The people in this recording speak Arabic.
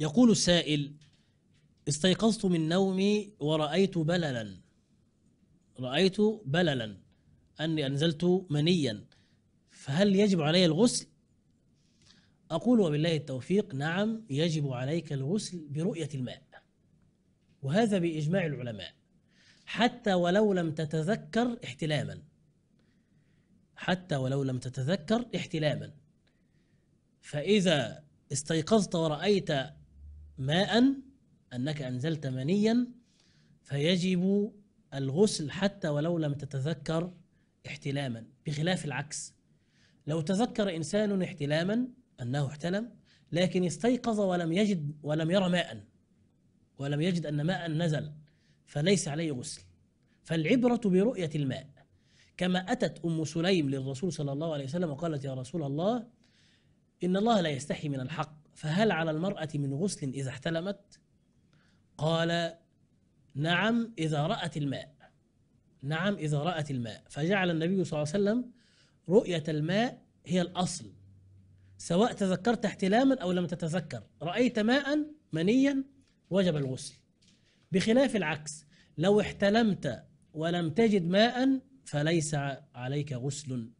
يقول السائل استيقظت من نومي ورأيت بللا رأيت بللا أني أنزلت منيا فهل يجب علي الغسل؟ أقول وبالله التوفيق نعم يجب عليك الغسل برؤية الماء وهذا بإجماع العلماء حتى ولو لم تتذكر احتلاما حتى ولو لم تتذكر احتلاما فإذا استيقظت ورأيت ماء أنك أنزلت منيا فيجب الغسل حتى ولو لم تتذكر احتلاما بخلاف العكس لو تذكر إنسان احتلاما أنه احتلم لكن استيقظ ولم يجد ولم يرى ماء ولم يجد أن ماء نزل فليس عليه غسل فالعبرة برؤية الماء كما أتت أم سليم للرسول صلى الله عليه وسلم وقالت يا رسول الله إن الله لا يستحي من الحق فهل على المرأة من غسل إذا احتلمت؟ قال نعم إذا رأت الماء نعم إذا رأت الماء فجعل النبي صلى الله عليه وسلم رؤية الماء هي الأصل سواء تذكرت احتلاما أو لم تتذكر رأيت ماء منيا وجب الغسل بخلاف العكس لو احتلمت ولم تجد ماء فليس عليك غسل